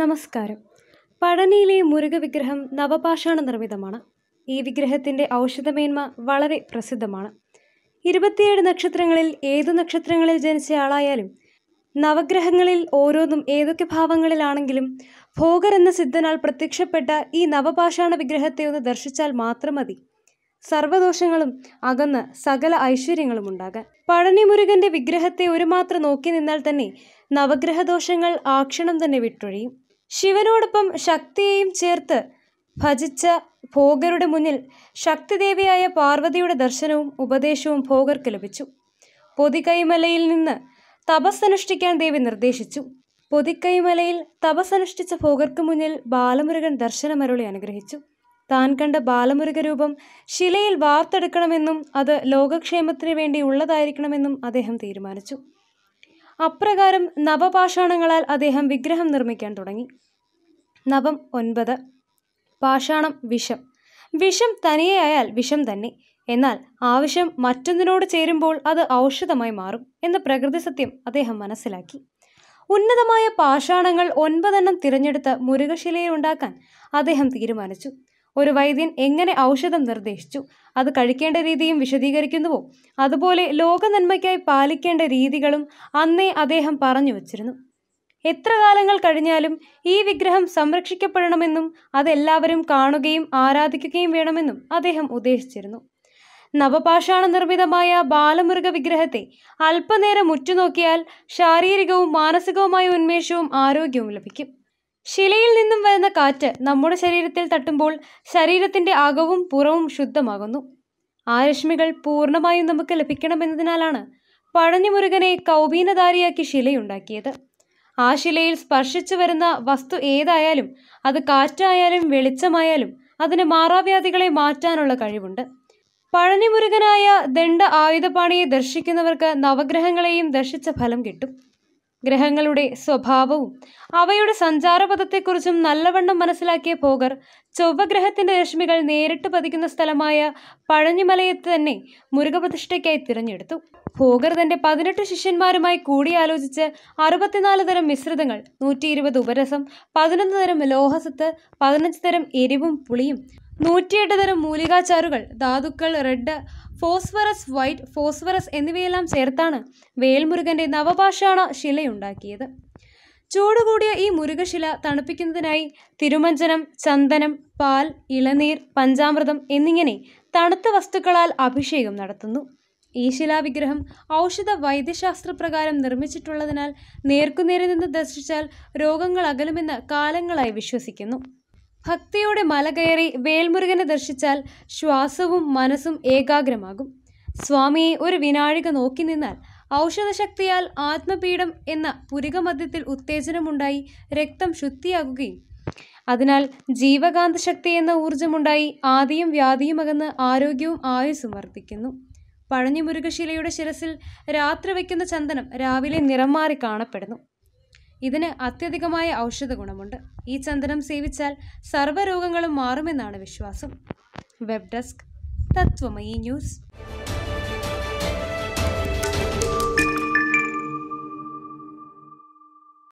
നമസ്കാരം പഴനിയിലെ മുരുക വിഗ്രഹം നവപാഷാണ നിർമ്മിതമാണ് ഈ വിഗ്രഹത്തിൻ്റെ ഔഷധമേന്മ വളരെ പ്രസിദ്ധമാണ് ഇരുപത്തിയേഴ് നക്ഷത്രങ്ങളിൽ ഏതു നക്ഷത്രങ്ങളിൽ ജനിച്ച ആളായാലും നവഗ്രഹങ്ങളിൽ ഓരോന്നും ഏതൊക്കെ ഭാവങ്ങളിലാണെങ്കിലും ഭോഗർ എന്ന സിദ്ധനാൽ പ്രത്യക്ഷപ്പെട്ട ഈ നവപാഷാണ വിഗ്രഹത്തെ ഒന്ന് ദർശിച്ചാൽ മാത്രം മതി സർവദോഷങ്ങളും അകന്ന് സകല ഐശ്വര്യങ്ങളും ഉണ്ടാകാൻ പഴനി മുരുകന്റെ വിഗ്രഹത്തെ ഒരു മാത്രം നോക്കി നിന്നാൽ തന്നെ നവഗ്രഹദോഷങ്ങൾ ആക്ഷണം തന്നെ വിട്ടൊഴിയും ശിവനോടൊപ്പം ശക്തിയെയും ചേർത്ത് ഭജിച്ച ഭോഗരുടെ മുന്നിൽ ശക്തിദേവിയായ പാർവതിയുടെ ദർശനവും ഉപദേശവും ഭോഗർക്ക് ലഭിച്ചു പൊതികൈമലയിൽ നിന്ന് തപസ്സനുഷ്ഠിക്കാൻ ദേവി നിർദ്ദേശിച്ചു പൊതിക്കൈമലയിൽ തപസ്സനുഷ്ഠിച്ച ഭോഗർക്ക് മുന്നിൽ ബാലമുരുകൻ ദർശനമരുളി അനുഗ്രഹിച്ചു താൻ കണ്ട ബാലമുരുക രൂപം ശിലയിൽ വാർത്തെടുക്കണമെന്നും അത് ലോകക്ഷേമത്തിന് വേണ്ടി ഉള്ളതായിരിക്കണമെന്നും അദ്ദേഹം തീരുമാനിച്ചു അപ്രകാരം നവപാഷാണങ്ങളാൽ അദ്ദേഹം വിഗ്രഹം നിർമ്മിക്കാൻ തുടങ്ങി നവം ഒൻപത് പാഷാണം വിഷം വിഷം തനിയെയായാൽ വിഷം തന്നെ എന്നാൽ ആവശ്യം മറ്റൊന്നിനോട് ചേരുമ്പോൾ അത് ഔഷധമായി മാറും എന്ന പ്രകൃതി സത്യം അദ്ദേഹം മനസ്സിലാക്കി ഉന്നതമായ പാഷാണങ്ങൾ ഒൻപതെണ്ണം തിരഞ്ഞെടുത്ത് മുരുകശിലയിൽ ഉണ്ടാക്കാൻ അദ്ദേഹം തീരുമാനിച്ചു ഒരു വൈദ്യൻ എങ്ങനെ ഔഷധം നിർദ്ദേശിച്ചു അത് കഴിക്കേണ്ട രീതിയും വിശദീകരിക്കുന്നുവോ അതുപോലെ ലോകനന്മയ്ക്കായി പാലിക്കേണ്ട രീതികളും അന്നേ അദ്ദേഹം പറഞ്ഞു വച്ചിരുന്നു എത്ര കാലങ്ങൾ കഴിഞ്ഞാലും ഈ വിഗ്രഹം സംരക്ഷിക്കപ്പെടണമെന്നും അതെല്ലാവരും കാണുകയും ആരാധിക്കുകയും വേണമെന്നും അദ്ദേഹം ഉദ്ദേശിച്ചിരുന്നു നവപാഷാണ നിർമ്മിതമായ ബാലമൃഗ വിഗ്രഹത്തെ അല്പനേരം ഉറ്റുനോക്കിയാൽ ശാരീരികവും മാനസികവുമായ ഉന്മേഷവും ആരോഗ്യവും ലഭിക്കും ശിലയിൽ നിന്നും വരുന്ന കാറ്റ് നമ്മുടെ ശരീരത്തിൽ തട്ടുമ്പോൾ ശരീരത്തിന്റെ അകവും പുറവും ശുദ്ധമാകുന്നു ആ രശ്മികൾ പൂർണ്ണമായും നമുക്ക് ലഭിക്കണമെന്നതിനാലാണ് പഴഞ്ഞുമുരുകനെ കൗപീനധാരിയാക്കി ശിലയുണ്ടാക്കിയത് ആ ശിലയിൽ സ്പർശിച്ചു വരുന്ന വസ്തു ഏതായാലും അത് കാറ്റായാലും വെളിച്ചമായാലും അതിന് മാറാവ്യാധികളെ മാറ്റാനുള്ള കഴിവുണ്ട് പഴനിമുരുകനായ ദണ്ഡ ആയുധപാണിയെ ദർശിക്കുന്നവർക്ക് നവഗ്രഹങ്ങളെയും ദർശിച്ച ഫലം കിട്ടും ഗ്രഹങ്ങളുടെ സ്വഭാവവും അവയുടെ സഞ്ചാരപഥത്തെക്കുറിച്ചും നല്ലവണ്ണം മനസ്സിലാക്കിയ പോകർ ചൊവ്വഗ്രഹത്തിൻ്റെ രശ്മികൾ നേരിട്ട് പതിക്കുന്ന സ്ഥലമായ പഴഞ്ഞിമലയെ തന്നെ മുരുകപ്രതിഷ്ഠയ്ക്കായി തിരഞ്ഞെടുത്തു ഭോഗർ തൻ്റെ പതിനെട്ട് ശിഷ്യന്മാരുമായി കൂടിയാലോചിച്ച് അറുപത്തിനാല് തരം മിശ്രിതങ്ങൾ നൂറ്റി ഇരുപത് ഉപരസം പതിനൊന്ന് തരം ലോഹസത്ത് പതിനഞ്ച് തരം എരിവും പുളിയും നൂറ്റിയെട്ട് തരം മൂലികാചാറുകൾ ധാതുക്കൾ റെഡ് ഫോസ്ഫറസ് വൈറ്റ് ഫോസ്ഫറസ് എന്നിവയെല്ലാം ചേർത്താണ് വേൽമുരുകൻ്റെ നവപാഷാണ ശിലയുണ്ടാക്കിയത് ചൂടുകൂടിയ ഈ മുരുകശില തണുപ്പിക്കുന്നതിനായി തിരുമഞ്ചനം ചന്ദനം പാൽ ഇളനീർ പഞ്ചാമൃതം എന്നിങ്ങനെ തണുത്ത വസ്തുക്കളാൽ അഭിഷേകം നടത്തുന്നു ഈ ശിലാവിഗ്രഹം ഔഷധ വൈദ്യശാസ്ത്ര പ്രകാരം നിർമ്മിച്ചിട്ടുള്ളതിനാൽ നേർക്കുനേരെ നിന്ന് ദർശിച്ചാൽ രോഗങ്ങൾ അകലുമെന്ന് കാലങ്ങളായി വിശ്വസിക്കുന്നു ഭക്തിയോടെ മല കയറി വേൽമുരുകനെ ദർശിച്ചാൽ ശ്വാസവും മനസ്സും ഏകാഗ്രമാകും സ്വാമിയെ ഒരു വിനാഴിക നോക്കി നിന്നാൽ ഔഷധശക്തിയാൽ ആത്മപീഠം എന്ന പുരികമധ്യത്തിൽ ഉത്തേജനമുണ്ടായി രക്തം ശുദ്ധിയാകുകയും അതിനാൽ ജീവകാന്ത ശക്തി എന്ന ഊർജമുണ്ടായി ആദിയും വ്യാധിയും അകന്ന് ആരോഗ്യവും ആയുസ്സും വർദ്ധിക്കുന്നു മുരുകശിലയുടെ ശിരസിൽ രാത്രി വയ്ക്കുന്ന ചന്ദനം രാവിലെ നിറം മാറി കാണപ്പെടുന്നു ഇതിന് അത്യധികമായ ഔഷധ ഗുണമുണ്ട് ഈ ചന്ദനം സേവിച്ചാൽ സർവ്വരോഗങ്ങളും മാറുമെന്നാണ് വിശ്വാസം വെബ് ഡെസ്ക് തത്വമയി ന്യൂസ്